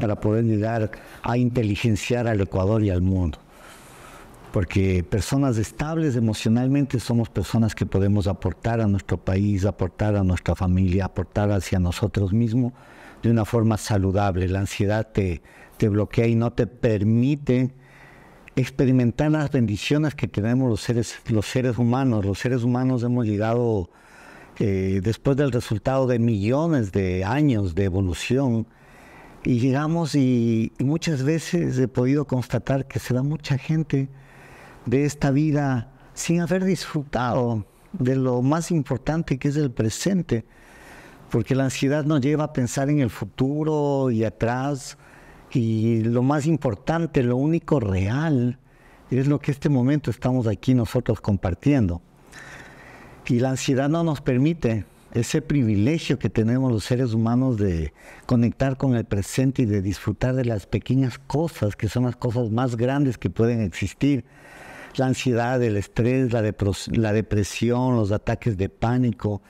para poder llegar a inteligenciar al Ecuador y al mundo. Porque personas estables emocionalmente somos personas que podemos aportar a nuestro país, aportar a nuestra familia, aportar hacia nosotros mismos de una forma saludable. La ansiedad te, bloquea y no te permite experimentar las bendiciones que tenemos los seres, los seres humanos. Los seres humanos hemos llegado, eh, después del resultado de millones de años de evolución, y llegamos y, muchas veces he podido constatar que se da mucha gente de esta vida sin haber disfrutado de lo más importante que es el presente, porque la ansiedad nos lleva a pensar en el futuro y atrás, y lo más importante, lo único real, es lo que este momento estamos aquí nosotros compartiendo. Y la ansiedad no nos permite ese privilegio que tenemos los seres humanos de conectar con el presente y de disfrutar de las pequeñas cosas, que son las cosas más grandes que pueden existir. La ansiedad, el estrés, la, depresión, los ataques de pánico,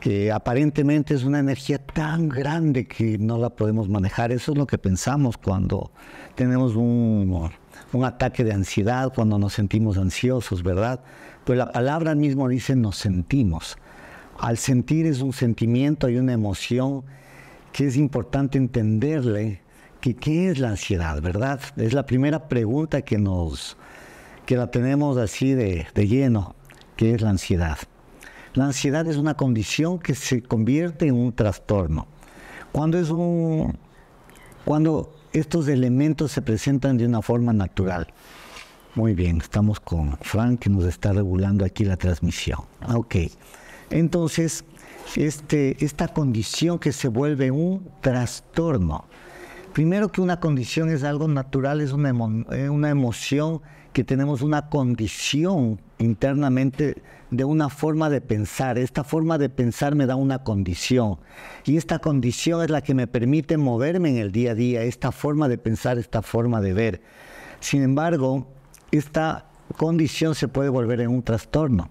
que aparentemente es una energía tan grande que no la podemos manejar. Eso es lo que pensamos cuando tenemos un, un ataque de ansiedad, cuando nos sentimos ansiosos, ¿verdad? Pues la palabra mismo dice nos sentimos. Al sentir es un sentimiento, y una emoción que es importante entenderle que qué es la ansiedad, ¿verdad? Es la primera pregunta que nos que la tenemos así de, lleno, ¿qué es la ansiedad. La ansiedad es una condición que se convierte en un trastorno. Cuando cuando estos elementos se presentan de una forma natural. Muy bien, estamos con Frank que nos está regulando aquí la transmisión. Ok. Entonces, este, esta condición que se vuelve un trastorno, primero que una condición es algo natural, es eh, una emoción que tenemos una condición internamente de una forma de pensar. Esta forma de pensar me da una condición y esta condición es la que me permite moverme en el día a día, esta forma de pensar, esta forma de ver. Sin embargo, esta condición se puede volver en un trastorno.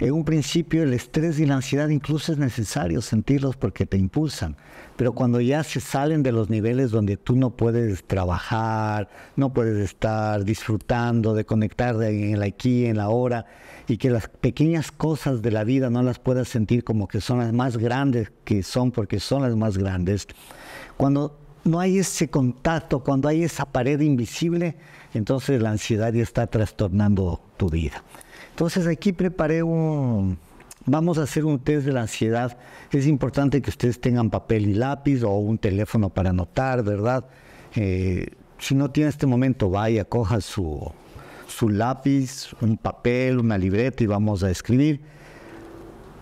En un principio el estrés y la ansiedad incluso es necesario sentirlos porque te impulsan, pero cuando ya se salen de los niveles donde tú no puedes trabajar, no puedes estar disfrutando de conectar en la aquí, en la hora y que las pequeñas cosas de la vida no las puedas sentir como que son las más grandes que son porque son las más grandes, cuando no hay ese contacto, cuando hay esa pared invisible, entonces la ansiedad ya está trastornando tu vida. Entonces aquí preparé un... Vamos a hacer un test de la ansiedad. Es importante que ustedes tengan papel y lápiz o un teléfono para anotar, ¿verdad? Eh, si no tiene este momento, vaya, coja su, su lápiz, un papel, una libreta y vamos a escribir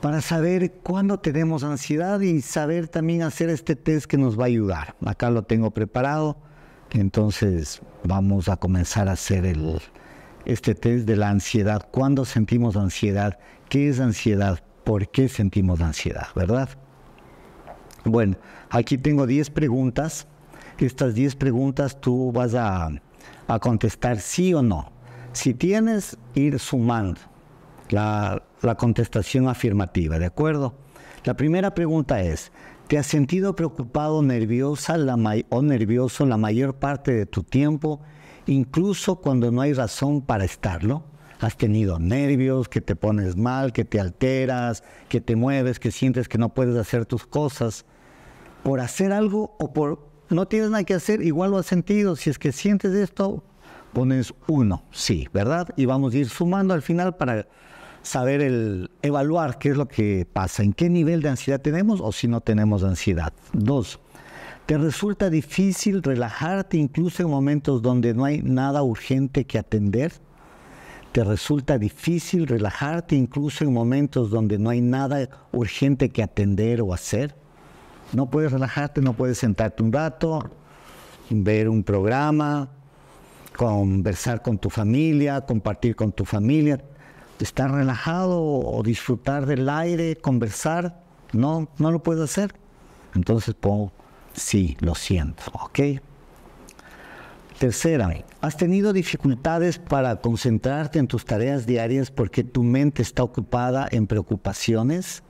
para saber cuándo tenemos ansiedad y saber también hacer este test que nos va a ayudar. Acá lo tengo preparado, entonces vamos a comenzar a hacer el, este test de la ansiedad. ¿Cuándo sentimos ansiedad? ¿Qué es ansiedad? ¿Por qué sentimos ansiedad? ¿Verdad? Bueno, aquí tengo 10 preguntas. Estas 10 preguntas tú vas a, contestar sí o no. Si tienes, ir sumando la, contestación afirmativa, ¿de acuerdo? La primera pregunta es, ¿te has sentido preocupado nerviosa o nervioso la mayor parte de tu tiempo? incluso cuando no hay razón para estarlo. Has tenido nervios, que te pones mal, que te alteras, que te mueves, que sientes que no puedes hacer tus cosas. Por hacer algo o por no tienes nada que hacer, igual lo has sentido. Si es que sientes esto, pones uno, sí, ¿verdad? Y vamos a ir sumando al final para saber el evaluar qué es lo que pasa, en qué nivel de ansiedad tenemos o si no tenemos ansiedad. Dos, te resulta difícil relajarte incluso en momentos donde no hay nada urgente que atender. Te resulta difícil relajarte incluso en momentos donde no hay nada urgente que atender o hacer. No puedes relajarte, no puedes sentarte un rato, ver un programa, conversar con tu familia, compartir con tu familia, estar relajado o disfrutar del aire, conversar. No, no lo puedes hacer. Entonces, pongo Sí, lo siento, ¿ok? Tercera, ¿has tenido dificultades para concentrarte en tus tareas diarias porque tu mente está ocupada en preocupaciones?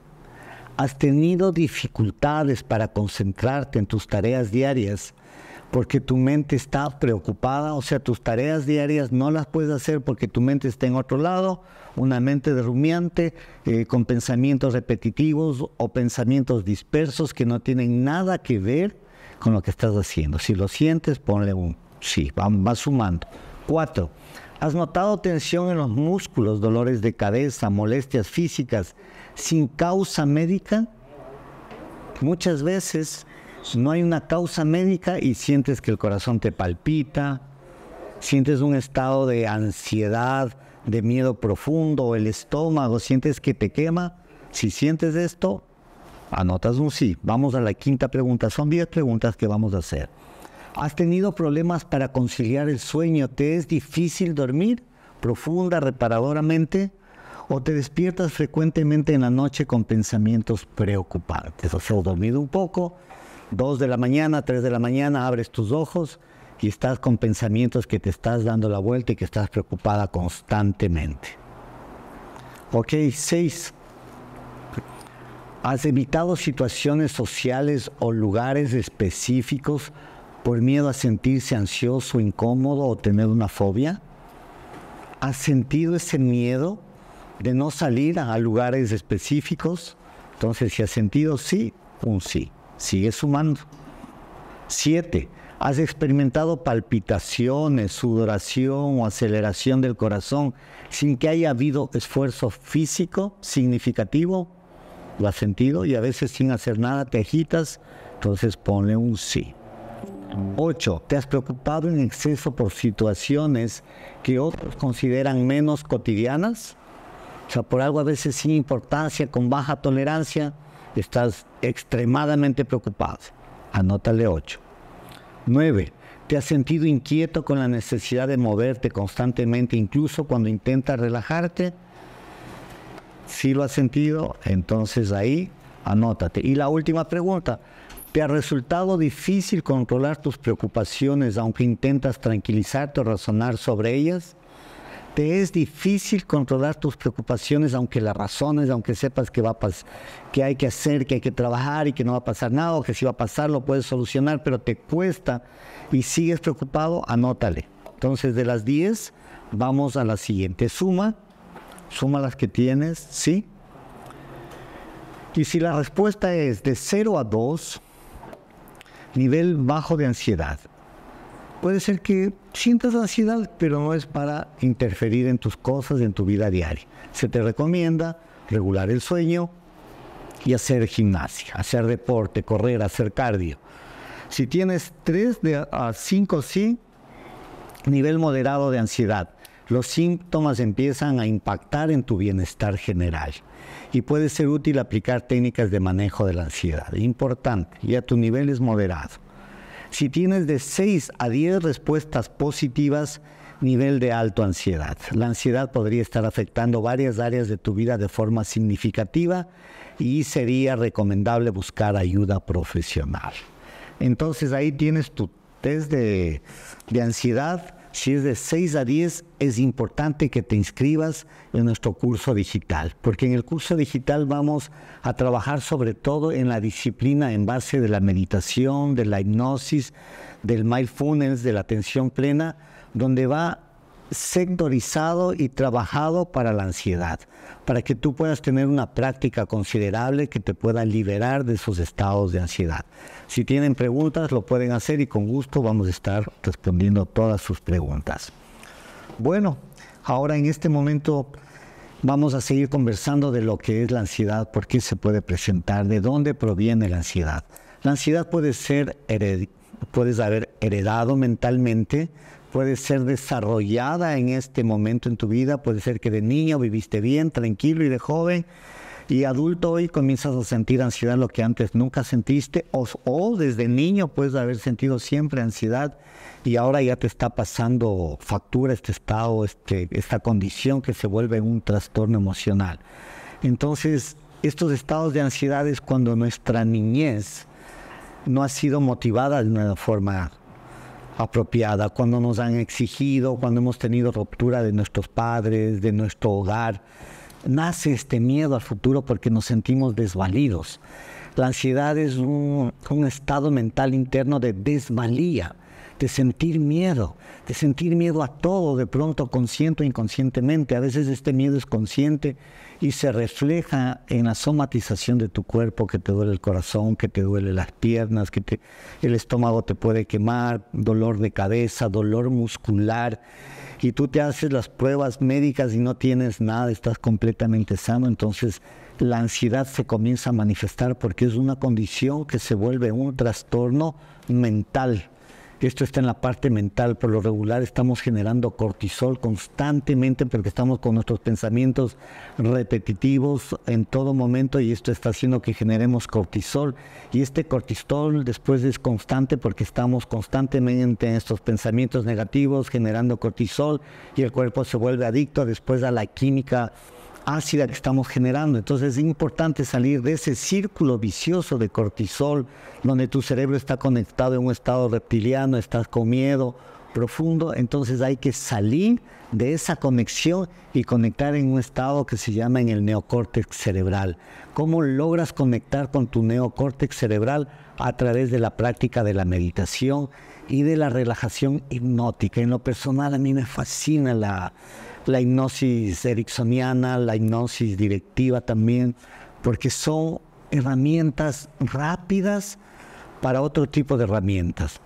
¿Has tenido dificultades para concentrarte en tus tareas diarias porque tu mente está preocupada, o sea, tus tareas diarias no las puedes hacer porque tu mente está en otro lado, una mente derrumiante, rumiante, eh, con pensamientos repetitivos o pensamientos dispersos que no tienen nada que ver con lo que estás haciendo. Si lo sientes, ponle un sí, va, sumando. Cuatro, ¿has notado tensión en los músculos, dolores de cabeza, molestias físicas sin causa médica? Muchas veces no hay una causa médica y sientes que el corazón te palpita, sientes un estado de ansiedad, de miedo profundo, el estómago, sientes que te quema. Si sientes esto, anotas un sí. Vamos a la quinta pregunta. Son 10 preguntas que vamos a hacer. ¿Has tenido problemas para conciliar el sueño? ¿Te es difícil dormir profunda, reparadoramente? ¿O te despiertas frecuentemente en la noche con pensamientos preocupantes? O sea, dormido un poco, 2 de la mañana, 3 de la mañana, abres tus ojos y estás con pensamientos que te estás dando la vuelta y que estás preocupada constantemente. Ok, 6. Has evitado situaciones sociales o lugares específicos por miedo a sentirse ansioso, incómodo o tener una fobia. ¿Has sentido ese miedo de no salir a lugares específicos? Entonces, si has sentido sí, un sí. Sigue sumando. Siete, has experimentado palpitaciones, sudoración o aceleración del corazón sin que haya habido esfuerzo físico significativo. ¿Lo has sentido? Y a veces sin hacer nada te agitas. Entonces ponle un sí. 8. Te has preocupado en exceso por situaciones que otros consideran menos cotidianas. O sea, por algo a veces sin importancia, con baja tolerancia, estás extremadamente preocupado. Anótale 8. 9. Te has sentido inquieto con la necesidad de moverte constantemente, incluso cuando intentas relajarte. Si lo has sentido, entonces ahí anótate. Y la última pregunta. ¿Te ha resultado difícil controlar tus preocupaciones aunque intentas tranquilizarte o razonar sobre ellas? te es difícil controlar tus preocupaciones, aunque las razones, aunque sepas que, va que hay que hacer, que hay que trabajar y que no va a pasar nada, o que si va a pasar lo puedes solucionar, pero te cuesta y sigues preocupado, anótale. Entonces, de las 10, vamos a la siguiente. Suma, suma las que tienes, ¿sí? Y si la respuesta es de 0 a 2, nivel bajo de ansiedad puede ser que sientas ansiedad, pero no es para interferir en tus cosas, en tu vida diaria. Se te recomienda regular el sueño y hacer gimnasia, hacer deporte, correr, hacer cardio. Si tienes 3 de, a ah, 5 sí, nivel moderado de ansiedad, los síntomas empiezan a impactar en tu bienestar general y puede ser útil aplicar técnicas de manejo de la ansiedad. Importante, ya tu nivel es moderado. Si tienes de 6 a 10 respuestas positivas, nivel de alto ansiedad. La ansiedad podría estar afectando varias áreas de tu vida de forma significativa y sería recomendable buscar ayuda profesional. Entonces ahí tienes tu test de ansiedad si es de 6 a 10, es importante que te inscribas en nuestro curso digital, porque en el curso digital vamos a trabajar sobre todo en la disciplina en base de la meditación, de la hipnosis, del mindfulness, de la atención plena, donde va sectorizado y trabajado para la ansiedad, para que tú puedas tener una práctica considerable que te pueda liberar de esos estados de ansiedad. Si tienen preguntas, lo pueden hacer y con gusto vamos a estar respondiendo todas sus preguntas. Bueno, ahora en este momento vamos a seguir conversando de lo que es la ansiedad, por qué se puede presentar, de dónde proviene la ansiedad. La ansiedad puede ser heredada puedes haber heredado mentalmente puede ser desarrollada en este momento en tu vida, puede ser que de niño viviste bien, tranquilo y de joven, y adulto hoy comienzas a sentir ansiedad, lo que antes nunca sentiste, o, desde niño puedes haber sentido siempre ansiedad y ahora ya te está pasando factura este estado, este, esta condición que se vuelve un trastorno emocional. Entonces, estos estados de ansiedad es cuando nuestra niñez no ha sido motivada de una forma apropiada, cuando nos han exigido, cuando hemos tenido ruptura de nuestros padres, de nuestro hogar. Nace este miedo al futuro porque nos sentimos desvalidos. La ansiedad es un, un estado mental interno de desvalía de sentir miedo, de sentir miedo a todo, de pronto consciente o inconscientemente. A veces este miedo es consciente y se refleja en la somatización de tu cuerpo, que te duele el corazón, que te duele las piernas, que el estómago te puede quemar, dolor de cabeza, dolor muscular. Y tú te haces las pruebas médicas y no tienes nada, estás completamente sano, entonces la ansiedad se comienza a manifestar porque es una condición que se vuelve un trastorno mental esto está en la parte mental, por lo regular estamos generando cortisol constantemente porque estamos con nuestros pensamientos repetitivos en todo momento y esto está haciendo que generemos cortisol. Y este cortisol después es constante porque estamos constantemente en estos pensamientos negativos generando cortisol y el cuerpo se vuelve adicto después a la química ácida que estamos generando. Entonces es importante salir de ese círculo vicioso de cortisol, donde tu cerebro está conectado en un estado reptiliano, estás con miedo profundo, entonces hay que salir de esa conexión y conectar en un estado que se llama en el neocórtex cerebral. ¿Cómo logras conectar con tu neocórtex cerebral? A través de la práctica de la meditación y de la relajación hipnótica. En lo personal a mí me fascina la, la hipnosis ericksoniana, la hipnosis directiva también, porque son herramientas rápidas para otro tipo de herramientas.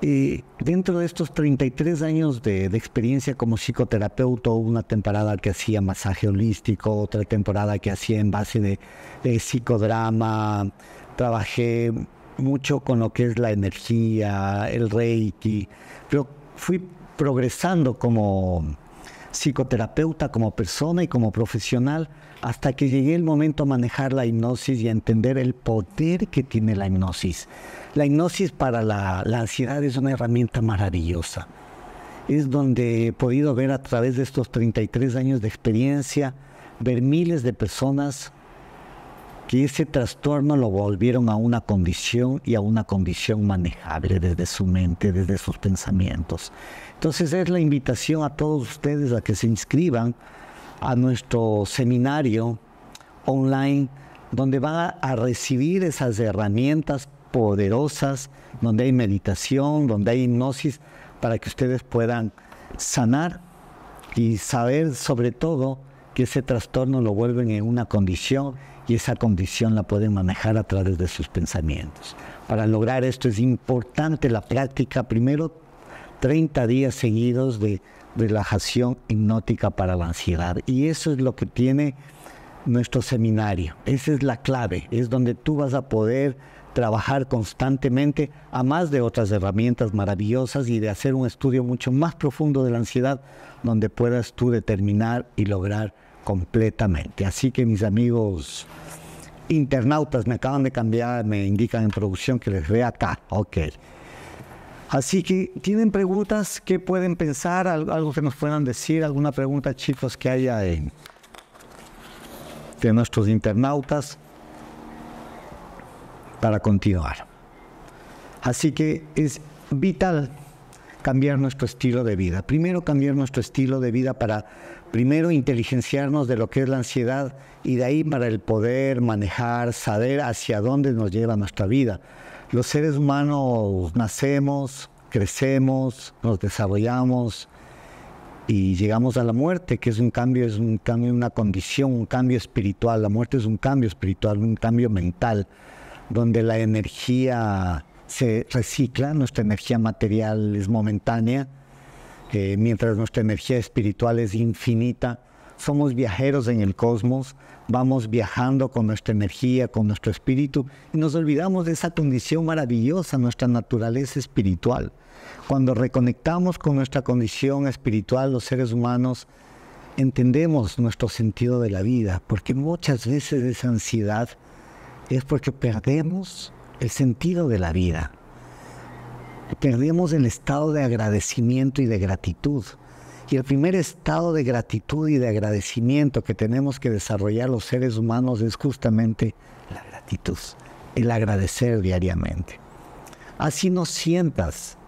Y dentro de estos 33 años de, experiencia como psicoterapeuta, una temporada que hacía masaje holístico, otra temporada que hacía en base de psicodrama, trabajé mucho con lo que es la energía, el reiki, pero fui progresando como, psicoterapeuta como persona y como profesional hasta que llegué el momento a manejar la hipnosis y a entender el poder que tiene la hipnosis. La hipnosis para la, la ansiedad es una herramienta maravillosa. Es donde he podido ver a través de estos 33 años de experiencia, ver miles de personas que ese trastorno lo volvieron a una condición y a una condición manejable desde su mente, desde sus pensamientos. Entonces es la invitación a todos ustedes a que se inscriban a nuestro seminario online donde van a recibir esas herramientas poderosas, donde hay meditación, donde hay hipnosis, para que ustedes puedan sanar y saber sobre todo que ese trastorno lo vuelven en una condición y esa condición la pueden manejar a través de sus pensamientos. Para lograr esto es importante la práctica, primero 30 días seguidos de relajación hipnótica para la ansiedad. Y eso es lo que tiene nuestro seminario. Esa es la clave, es donde tú vas a poder trabajar constantemente, a más de otras herramientas maravillosas y de hacer un estudio mucho más profundo de la ansiedad, donde puedas tú determinar y lograr completamente. Así que mis amigos internautas me acaban de cambiar, me indican en producción que les vea acá. Ok. Así que, ¿tienen preguntas que pueden pensar? ¿Algo que nos puedan decir? ¿Alguna pregunta, chicos, que haya de nuestros internautas? Para continuar. Así que es vital cambiar nuestro estilo de vida. Primero cambiar nuestro estilo de vida para primero inteligenciarnos de lo que es la ansiedad y de ahí para el poder manejar, saber hacia dónde nos lleva nuestra vida. Los seres humanos nacemos, crecemos, nos desarrollamos y llegamos a la muerte, que es un cambio, es un cambio, una condición, un cambio espiritual. La muerte es un cambio espiritual, un cambio mental, donde la energía se recicla, nuestra energía material es momentánea mientras nuestra energía espiritual es infinita, somos viajeros en el cosmos, vamos viajando con nuestra energía, con nuestro espíritu, y nos olvidamos de esa condición maravillosa, nuestra naturaleza espiritual. Cuando reconectamos con nuestra condición espiritual, los seres humanos, entendemos nuestro sentido de la vida, porque muchas veces esa ansiedad es porque perdemos el sentido de la vida perdemos el estado de agradecimiento y de gratitud. Y el primer estado de gratitud y de agradecimiento que tenemos que desarrollar los seres humanos es justamente la gratitud, el agradecer diariamente. Así no sientas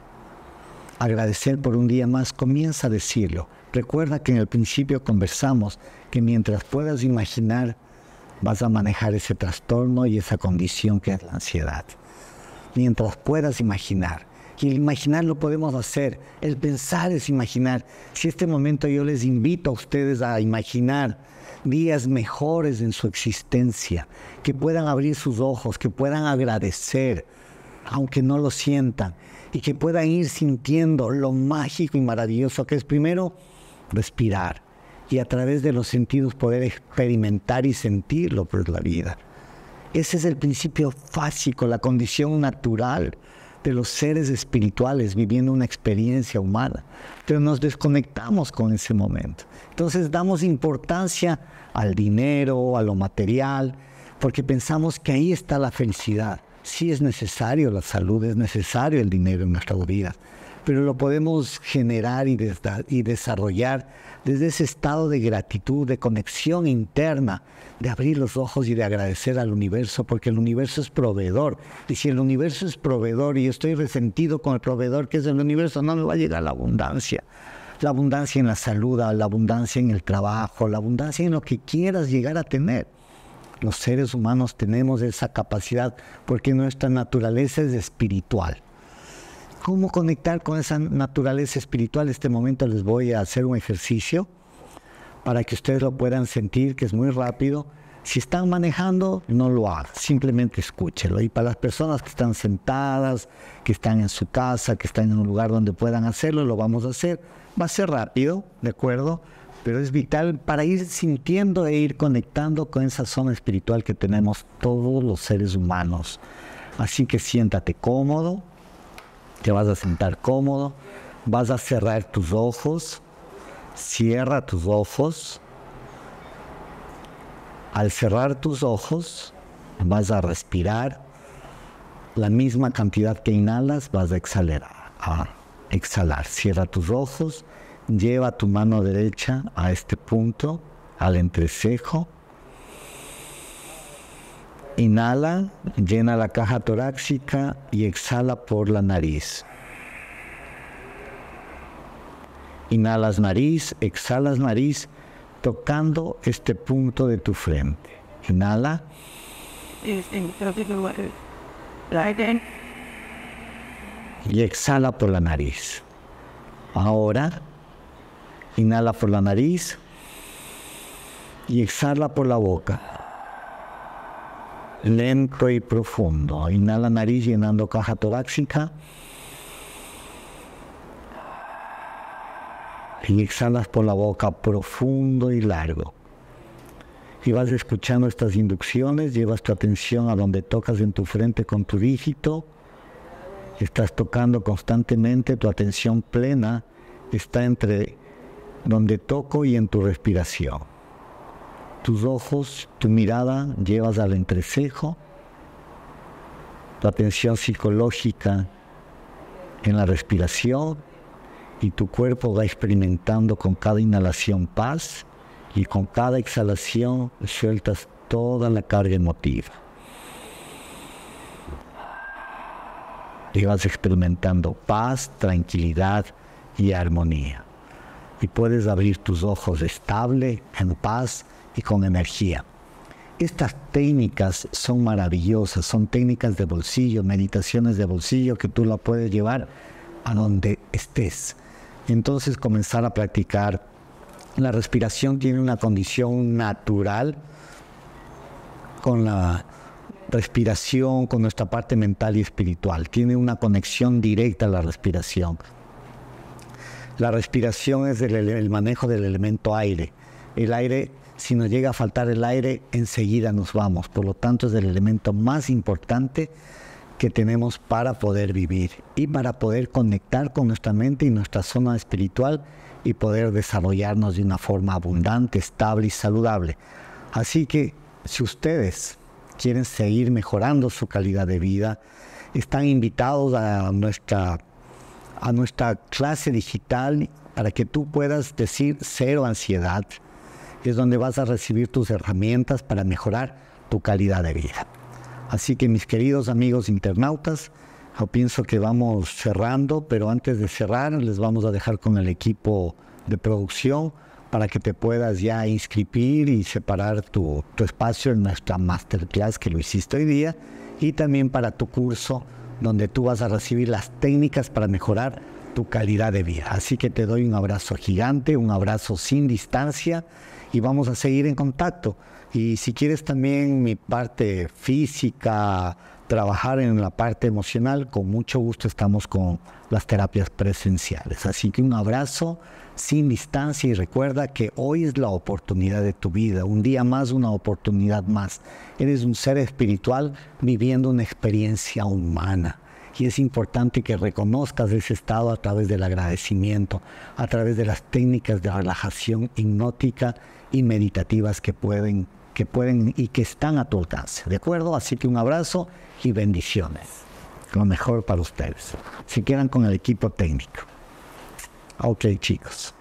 agradecer por un día más, comienza a decirlo. Recuerda que en el principio conversamos que mientras puedas imaginar vas a manejar ese trastorno y esa condición que es la ansiedad. Mientras puedas imaginar, que imaginar lo podemos hacer, el pensar es imaginar. Si este momento yo les invito a ustedes a imaginar días mejores en su existencia, que puedan abrir sus ojos, que puedan agradecer, aunque no lo sientan, y que puedan ir sintiendo lo mágico y maravilloso que es primero respirar y a través de los sentidos poder experimentar y sentirlo por la vida. Ese es el principio fásico, la condición natural de los seres espirituales viviendo una experiencia humana, pero nos desconectamos con ese momento. Entonces damos importancia al dinero, a lo material, porque pensamos que ahí está la felicidad. Sí es necesario la salud, es necesario el dinero en nuestra vida, pero lo podemos generar y, desarrollar desde ese estado de gratitud, de conexión interna, de abrir los ojos y de agradecer al universo, porque el universo es proveedor. Y si el universo es proveedor y estoy resentido con el proveedor que es el universo, no me va a llegar la abundancia la abundancia en la salud, la abundancia en el trabajo, la abundancia en lo que quieras llegar a tener. Los seres humanos tenemos esa capacidad porque nuestra naturaleza es espiritual cómo conectar con esa naturaleza espiritual. En este momento les voy a hacer un ejercicio para que ustedes lo puedan sentir, que es muy rápido. Si están manejando, no lo hagan, simplemente escúchelo. Y para las personas que están sentadas, que están en su casa, que están en un lugar donde puedan hacerlo, lo vamos a hacer. Va a ser rápido, ¿de acuerdo? Pero es vital para ir sintiendo e ir conectando con esa zona espiritual que tenemos todos los seres humanos. Así que siéntate cómodo, te vas a sentar cómodo, vas a cerrar tus ojos, cierra tus ojos. Al cerrar tus ojos, vas a respirar. La misma cantidad que inhalas, vas a exhalar. A exhalar. Cierra tus ojos, lleva tu mano derecha a este punto, al entrecejo Inhala, llena la caja torácica y exhala por la nariz. Inhalas nariz, exhalas nariz, tocando este punto de tu frente. Inhala. Y exhala por la nariz. Ahora, inhala por la nariz y exhala por la boca lento y profundo. Inhala nariz llenando caja torácica. Y exhalas por la boca profundo y largo. Y vas escuchando estas inducciones, llevas tu atención a donde tocas en tu frente con tu dígito. Estás tocando constantemente, tu atención plena está entre donde toco y en tu respiración tus ojos, tu mirada llevas al entrecejo, la atención psicológica en la respiración y tu cuerpo va experimentando con cada inhalación paz y con cada exhalación sueltas toda la carga emotiva. Y vas experimentando paz, tranquilidad y armonía. Y puedes abrir tus ojos estable, en paz, con energía. Estas técnicas son maravillosas, son técnicas de bolsillo, meditaciones de bolsillo que tú la puedes llevar a donde estés. Entonces comenzar a practicar. La respiración tiene una condición natural con la respiración, con nuestra parte mental y espiritual. Tiene una conexión directa a la respiración. La respiración es el, el, manejo del elemento aire. El aire si nos llega a faltar el aire, enseguida nos vamos. Por lo tanto, es el elemento más importante que tenemos para poder vivir y para poder conectar con nuestra mente y nuestra zona espiritual y poder desarrollarnos de una forma abundante, estable y saludable. Así que si ustedes quieren seguir mejorando su calidad de vida, están invitados a nuestra, a nuestra clase digital para que tú puedas decir cero ansiedad, es donde vas a recibir tus herramientas para mejorar tu calidad de vida. Así que mis queridos amigos internautas, yo pienso que vamos cerrando, pero antes de cerrar les vamos a dejar con el equipo de producción para que te puedas ya inscribir y separar tu, tu espacio en nuestra masterclass que lo hiciste hoy día y también para tu curso donde tú vas a recibir las técnicas para mejorar tu calidad de vida. Así que te doy un abrazo gigante, un abrazo sin distancia y vamos a seguir en contacto. Y si quieres también mi parte física, trabajar en la parte emocional, con mucho gusto estamos con las terapias presenciales. Así que un abrazo sin distancia y recuerda que hoy es la oportunidad de tu vida, un día más, una oportunidad más. Eres un ser espiritual viviendo una experiencia humana y es importante que reconozcas ese estado a través del agradecimiento, a través de las técnicas de relajación hipnótica y meditativas que pueden, que pueden y que están a tu alcance. ¿De acuerdo? Así que un abrazo y bendiciones. Lo mejor para ustedes. Si quedan con el equipo técnico. Ok, chicos.